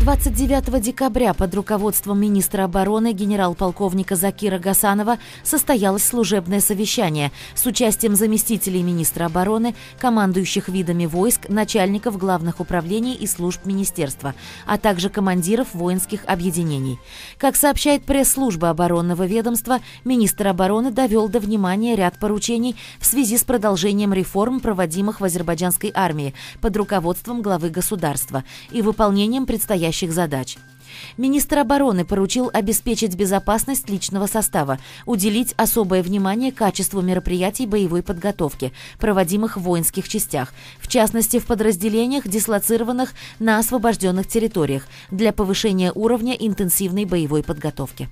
29 декабря под руководством министра обороны генерал-полковника Закира Гасанова состоялось служебное совещание с участием заместителей министра обороны, командующих видами войск, начальников главных управлений и служб министерства, а также командиров воинских объединений. Как сообщает пресс-служба оборонного ведомства, министр обороны довел до внимания ряд поручений в связи с продолжением реформ, проводимых в азербайджанской армии под руководством главы государства и выполнением предстоящих предстоящих задач. Министр обороны поручил обеспечить безопасность личного состава, уделить особое внимание качеству мероприятий боевой подготовки, проводимых в воинских частях, в частности в подразделениях, дислоцированных на освобожденных территориях, для повышения уровня интенсивной боевой подготовки.